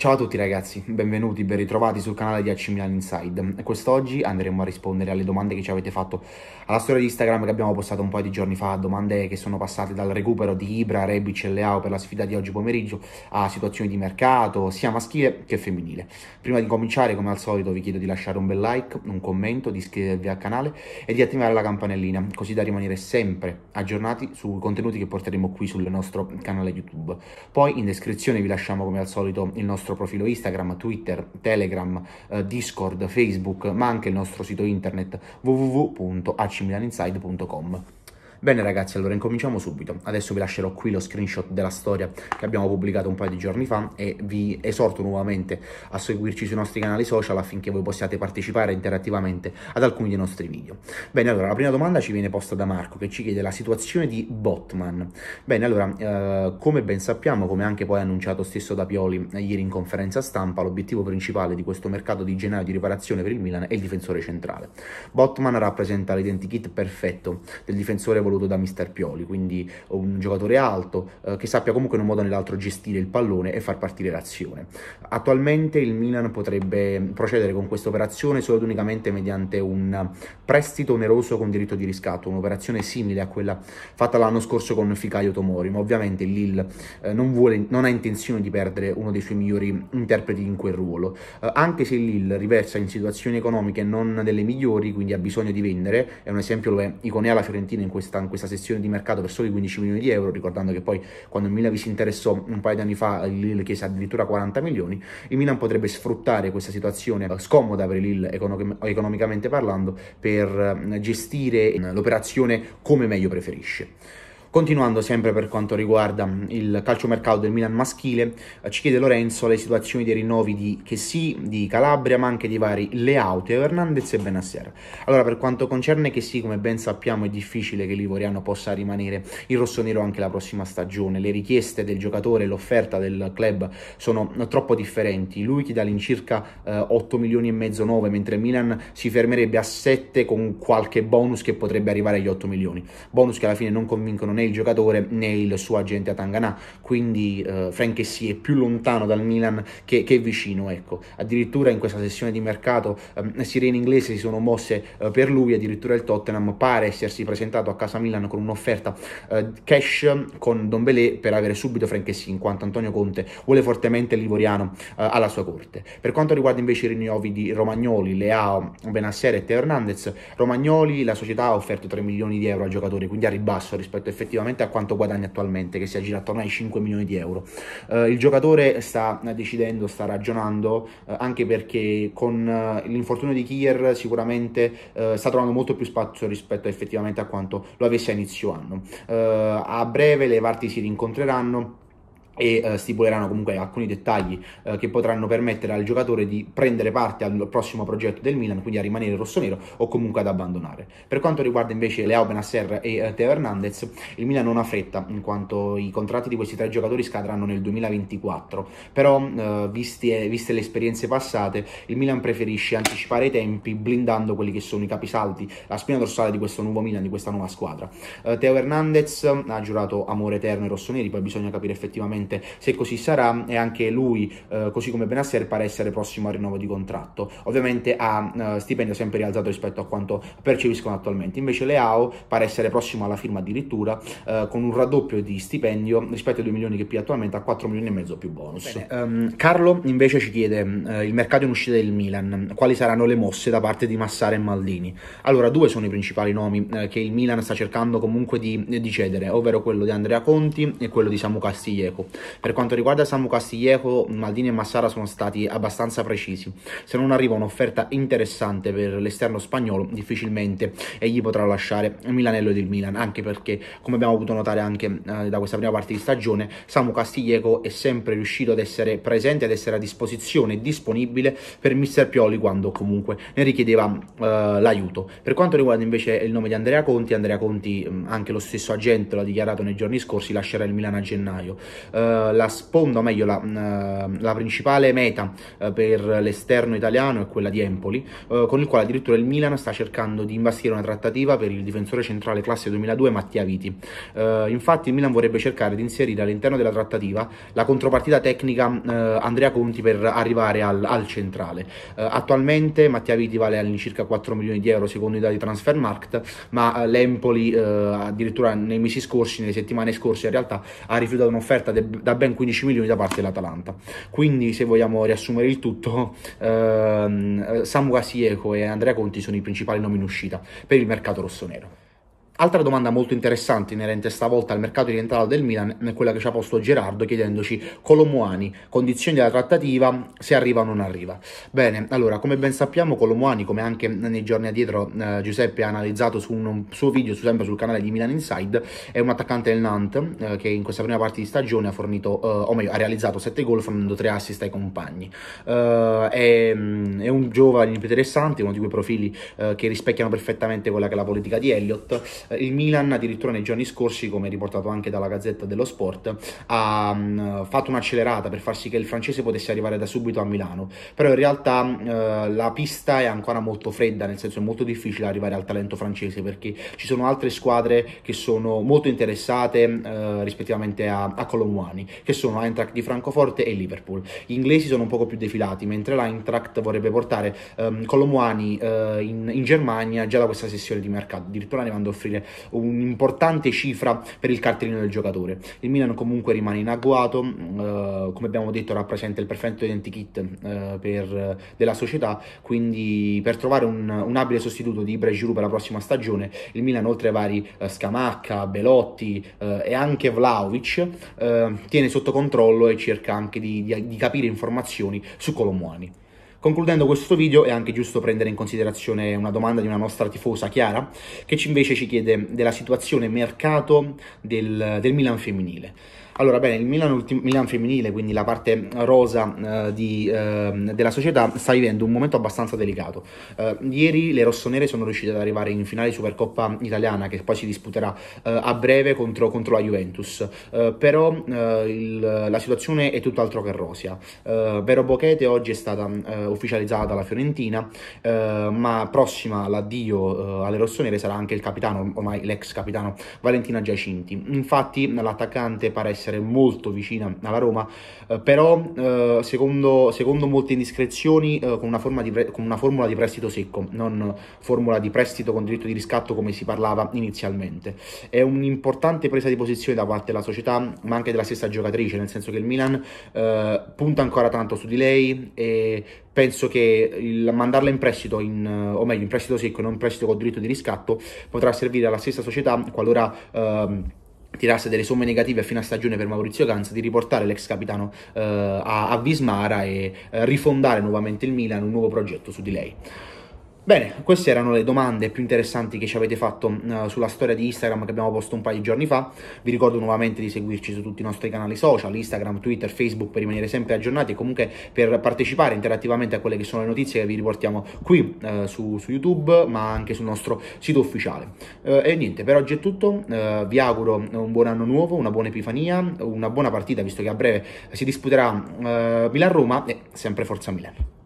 Ciao a tutti ragazzi, benvenuti, ben ritrovati sul canale di AC Milan Inside. Quest'oggi andremo a rispondere alle domande che ci avete fatto alla storia di Instagram che abbiamo postato un paio di giorni fa, domande che sono passate dal recupero di Ibra, Rebic e Leao per la sfida di oggi pomeriggio a situazioni di mercato, sia maschile che femminile. Prima di cominciare, come al solito, vi chiedo di lasciare un bel like, un commento, di iscrivervi al canale e di attivare la campanellina, così da rimanere sempre aggiornati sui contenuti che porteremo qui sul nostro canale YouTube. Poi in descrizione vi lasciamo come al solito il nostro nostro profilo Instagram, Twitter, Telegram, eh, Discord, Facebook, ma anche il nostro sito internet www.acmilaninside.com. Bene ragazzi, allora incominciamo subito. Adesso vi lascerò qui lo screenshot della storia che abbiamo pubblicato un paio di giorni fa e vi esorto nuovamente a seguirci sui nostri canali social affinché voi possiate partecipare interattivamente ad alcuni dei nostri video. Bene, allora la prima domanda ci viene posta da Marco che ci chiede la situazione di Botman. Bene, allora, eh, come ben sappiamo, come anche poi annunciato stesso da Pioli eh, ieri in conferenza stampa, l'obiettivo principale di questo mercato di gennaio di riparazione per il Milan è il difensore centrale. Botman rappresenta l'identikit perfetto del difensore voluto da Mister Pioli, quindi un giocatore alto eh, che sappia comunque in un modo o nell'altro gestire il pallone e far partire l'azione. Attualmente il Milan potrebbe procedere con questa operazione solo ed unicamente mediante un prestito oneroso con diritto di riscatto, un'operazione simile a quella fatta l'anno scorso con Ficaio Tomori, ma ovviamente l'IL eh, non, vuole, non, ha intenzione di perdere uno dei suoi migliori interpreti in quel ruolo, eh, anche se l'IL riversa in situazioni economiche non delle migliori, quindi ha bisogno di vendere, è un esempio lo è Iconea la Fiorentina in questa questa, in questa sessione di mercato per soli 15 milioni di euro, ricordando che poi quando il Milan vi si interessò un paio di anni fa il Lille chiese addirittura 40 milioni, il Milan potrebbe sfruttare questa situazione scomoda per il Lille economicamente parlando per eh, gestire eh, l'operazione come meglio preferisce. Continuando sempre per quanto riguarda mm, il calciomercato del Milan maschile, eh, ci chiede Lorenzo le situazioni dei rinnovi di Chessy, di Calabria, ma anche di vari Leao, Hernandez e Benasser. Allora, per quanto concerne Chessy, come ben sappiamo è difficile che l'Ivoriano possa rimanere in rossonero anche la prossima stagione. Le richieste del giocatore e l'offerta del club sono troppo differenti. Lui chiede all'incirca eh, 8 milioni e mezzo 9, mentre Milan si fermerebbe a 7 con qualche bonus che potrebbe arrivare agli 8 milioni. Bonus che alla fine non convincono né il giocatore né il suo agente a Tanganà, quindi eh, si è più lontano dal Milan che, che vicino, ecco. addirittura in questa sessione di mercato eh, sirene inglese si sono mosse eh, per lui, addirittura il Tottenham pare essersi presentato a casa Milan con un'offerta eh, cash con Don Dombelé per avere subito Franchessi, in quanto Antonio Conte vuole fortemente il Livoriano eh, alla sua corte. Per quanto riguarda invece i rinnovi di Romagnoli, Leao, Benassere e Teo Hernandez, Romagnoli la società ha offerto 3 milioni di euro al giocatore, quindi a ribasso rispetto effettivamente effettivamente a quanto guadagna attualmente, che si aggira attorno ai 5 milioni di euro. Eh, il giocatore sta decidendo, sta ragionando, eh, anche perché con eh, l'infortunio di Kier sicuramente eh, sta trovando molto più spazio rispetto effettivamente a quanto lo avesse a inizio anno. Eh, a breve le parti si rincontreranno e eh, stipuleranno comunque alcuni dettagli eh, che potranno permettere al giocatore di prendere parte al prossimo progetto del Milan, quindi a rimanere rossonero o comunque ad abbandonare. Per quanto riguarda invece Leo Benasser e eh, Teo Hernandez, il Milan non ha fretta in quanto i contratti di questi tre giocatori scadranno nel 2024, però eh, visti, viste le esperienze passate il Milan preferisce anticipare i tempi blindando quelli che sono i capisaldi, la spina dorsale di questo nuovo Milan, di questa nuova squadra. Eh, Teo Hernandez ha giurato amore eterno ai rossoneri, poi bisogna capire effettivamente sicuramente. Se così sarà, e anche lui, eh, così come Benasser, pare essere prossimo al rinnovo di contratto. Ovviamente ha eh, stipendio sempre rialzato rispetto a quanto percepiscono attualmente. Invece Leao pare essere prossimo alla firma addirittura, eh, con un raddoppio di stipendio rispetto ai 2 milioni che piglia attualmente a 4 milioni e mezzo più bonus. Um, Carlo invece ci chiede eh, il mercato in uscita del Milan, quali saranno le mosse da parte di Massara e Maldini? Allora, due sono i principali nomi eh, che il Milan sta cercando comunque di, di cedere, ovvero quello di Andrea Conti e quello di Samu Castiglieco. Per quanto riguarda Samu Castiglieco, Maldini e Massara sono stati abbastanza precisi. Se non arriva un'offerta interessante per l'esterno spagnolo, difficilmente egli potrà lasciare Milanello ed il Milan, anche perché, come abbiamo potuto notare anche eh, da questa prima parte di stagione, Samu Castiglieco è sempre riuscito ad essere presente, ad essere a disposizione e disponibile per Mr. Pioli quando comunque ne richiedeva eh, l'aiuto. Per quanto riguarda invece il nome di Andrea Conti, Andrea Conti, mm, anche lo stesso agente l'ha dichiarato nei giorni scorsi, lascerà il Milan a gennaio. Eh, eh, la sponda, o meglio la, mm, eh, la principale meta eh, per l'esterno italiano è quella di Empoli, con il quale addirittura il Milan sta cercando di imbastire una trattativa per il difensore centrale classe 2002 Mattia Viti. infatti il Milan vorrebbe cercare di inserire all'interno della trattativa la contropartita tecnica Andrea Conti per arrivare al, al centrale. attualmente Mattia Viti vale all'incirca 4 milioni di euro secondo i dati Transfermarkt, ma l'Empoli addirittura nei mesi scorsi, nelle settimane scorse in realtà ha rifiutato un'offerta del da ben 15 milioni da parte dell'Atalanta. Quindi se vogliamo riassumere il tutto, ehm, Samu Gasieco e Andrea Conti sono i principali nomi in uscita per il mercato rossonero. Altra domanda molto interessante inerente stavolta al mercato orientale del Milan è quella che ci ha posto Gerardo chiedendoci Colomuani, condizioni della trattativa, se arriva o non arriva. Bene, allora come ben sappiamo Colomuani, come anche nei giorni addietro eh, Giuseppe ha analizzato su un suo video su, sempre sul canale di Milan Inside, è un attaccante del Nantes eh, che in questa prima parte di stagione ha fornito, eh, o meglio ha realizzato 7 gol fornendo 3 assist ai compagni. Eh, è, mm, è, un giovane interessante, uno di quei profili eh, che rispecchiano perfettamente quella che è la politica di Elliott eh, il Milan addirittura nei giorni scorsi, come riportato anche dalla Gazzetta dello Sport, ha fatto un'accelerata per far sì che il francese potesse arrivare da subito a Milano, però in realtà eh, la pista è ancora molto fredda, nel senso è molto difficile arrivare al talento francese perché ci sono altre squadre che sono molto interessate eh, rispettivamente a, a Colomwani, che sono Eintracht di Francoforte e Liverpool. Gli inglesi sono un poco più defilati, mentre l'Eintracht vorrebbe portare ehm, Colomuani in, in, Germania già da questa sessione di mercato, addirittura ne vanno a offrire Immobile, un'importante cifra per il cartellino del giocatore. Il Milan comunque rimane in agguato, eh, come abbiamo detto rappresenta il perfetto identikit eh, per, della società, quindi per trovare un, un abile sostituto di Ibra e Giroud per la prossima stagione, il Milan oltre ai vari eh, Scamacca, Belotti eh, e anche Vlaovic eh, tiene sotto controllo e cerca anche di, di, di capire informazioni su Colomuani. Concludendo questo video è anche giusto prendere in considerazione una domanda di una nostra tifosa Chiara che invece ci chiede della situazione mercato del, del Milan femminile. Allora, bene, il Milan, Milan, femminile, quindi la parte rosa eh, di, eh, della società, sta vivendo un momento abbastanza delicato. Eh, ieri le rossonere sono riuscite ad arrivare in finale Supercoppa italiana, che poi si disputerà eh, a breve contro, contro la Juventus. Eh, però eh, il, la situazione è tutt'altro che rosia. Eh, Vero Bochete oggi è stata ufficializzata la Fiorentina, eh, ma prossima l'addio eh, alle rossonere sarà anche il capitano, ormai l'ex capitano Valentina Giacinti. Infatti l'attaccante pare essere molto vicina alla Roma, eh, però secondo, secondo, molte indiscrezioni con una, di pre- con, una formula di prestito secco, non formula di prestito con diritto di riscatto come si parlava inizialmente. È un'importante presa di posizione da parte della società, ma anche della stessa giocatrice, nel senso che il Milan punta ancora tanto su di lei e penso che il mandarla in prestito, in, o meglio in prestito secco e non in prestito con diritto di riscatto, potrà servire alla stessa società qualora... Ehm, tirasse delle somme negative a fine stagione per Maurizio Ganz di riportare l'ex capitano eh, a, a, Vismara e eh, rifondare nuovamente il Milan un nuovo progetto su di lei. Bene, queste erano le domande più interessanti che ci avete fatto uh, sulla storia di Instagram che abbiamo posto un paio di giorni fa. Vi ricordo nuovamente di seguirci su tutti i nostri canali social, Instagram, Twitter, Facebook per rimanere sempre aggiornati e comunque per partecipare interattivamente a quelle che sono le notizie che vi riportiamo qui uh, su, su, YouTube ma anche sul nostro sito ufficiale. Uh, e niente, per oggi è tutto, vi auguro un buon anno nuovo, una buona Epifania, una buona partita visto che a breve si disputerà Milan-Roma e sempre Forza Milano.